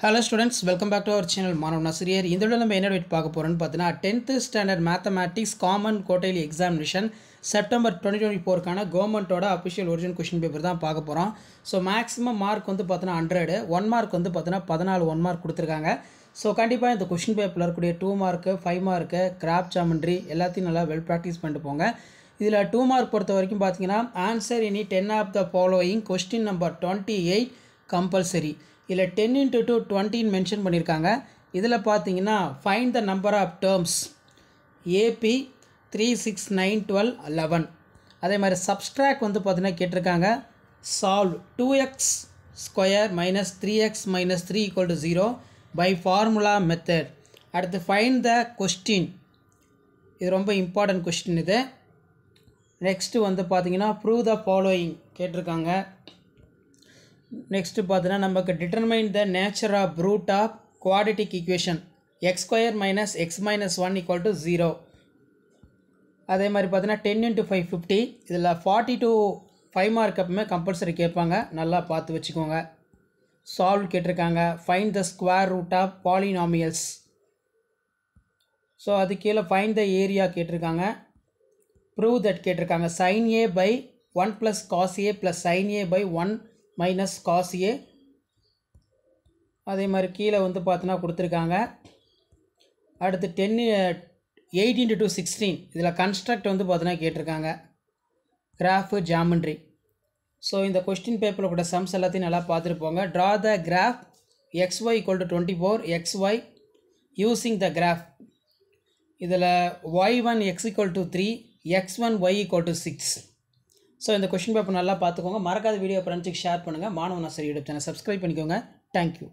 hello students welcome back to our channel Maanavan Aasiriyar இந்த விட நம்ம என்ன பார்க்க போகிறோன்னு பார்த்தீங்கன்னா டென்த்து ஸ்டாண்டர்ட் மேத்தமேட்டிக்ஸ் காமன் கோட்டையில் எக்ஸாமினேஷன் செப்டம்பர் டுவெண்ட்டி டுவெண்ட்டி ஃபோருக்கான கவர்மெண்ட்டோட அஃபிஷியல் ஒரிஜினல் கொஷின் பேப்பர் தான் பார்க்க போகிறோம் ஸோ மேக்ஸிமம் மார்க் வந்து பார்த்தோன்னா ஹண்ட்ரடு ஒன் மார்க் வந்து பார்த்தோன்னா பதினாலு ஒன் மார்க் கொடுத்துருக்காங்க ஸோ கண்டிப்பாக இந்த கொஷின் பேப்பரில் இருக்கக்கூடிய two mark five mark graph geometry எல்லாத்தையும் நல்லா வெல் ப்ராக்டிஸ் பண்ணிட்டு போங்க இதில் டூ மார்க் பொறுத்த வரைக்கும் பார்த்தீங்கன்னா answer any ten of the following question number twenty eight compulsory இதில் டென் இன்ட்டு டூ டுவெண்ட்டின்னு மென்ஷன் பண்ணியிருக்காங்க இதில் பார்த்தீங்கன்னா find the number of terms AP three six nine twelve eleven அதே மாதிரி சப்ஸ்ட்ராக் வந்து பார்த்தீங்கன்னா கேட்டிருக்காங்க solve two x square minus three x minus three equal to zero by formula method அடுத்து ஃபைன் த கொஸ்டின் இது ரொம்ப இம்பார்ட்டன்ட் கொஸ்டின் இது next வந்து பார்த்தீங்கன்னா ப்ரூவ் த ஃபாலோயிங் கேட்டிருக்காங்க நெக்ஸ்ட்டு பார்த்தீங்கன்னா நமக்கு determine the nature of root of quadratic equation x square minus x minus one equal to zero அதே மாதிரி பார்த்தீங்கன்னா டென் இன்ட்டு ஃபைவ் ஃபிஃப்டி இதில் ஃபார்ட்டி டூ ஃபைவ் மார்க் அப்பவுமே கம்பல்சரி கேட்பாங்க நல்லா பார்த்து வச்சுக்கோங்க சால்வ் கேட்டிருக்காங்க find the square root of polynomials so அது கீழே ஃபைன் த ஏரியா கேட்டிருக்காங்க ப்ரூவ் தட் கேட்டிருக்காங்க sine A by one plus cos A plus sine A by one minus cos A அதே மாதிரி கீழே வந்து பார்த்தோன்னா கொடுத்துருக்காங்க அடுத்து டென்னு எயிட்டீன் டு டூ சிக்ஸ்டீன் இதில் கன்ஸ்ட்ரக்ட் வந்து பார்த்தோன்னா கேட்டிருக்காங்க கிராஃபு ஜாமண்ட்ரி ஸோ இந்த கொஸ்டின் பேப்பரில் கூட சம்ஸ் எல்லாத்தையும் நல்லா பார்த்துருப்போங்க draw the graph x y equal to twenty four x y using the graph இதில் y one x equal to three x one y equal to six so இந்த question paper நல்லா பார்த்துக்கோங்க மறக்காத வீடியோ ஃப்ரெண்ட்ஸுக்கு share பண்ணுங்கள் மாணவ சரி YouTube channel subscribe பண்ணிக்கோங்க தேங்க்யூ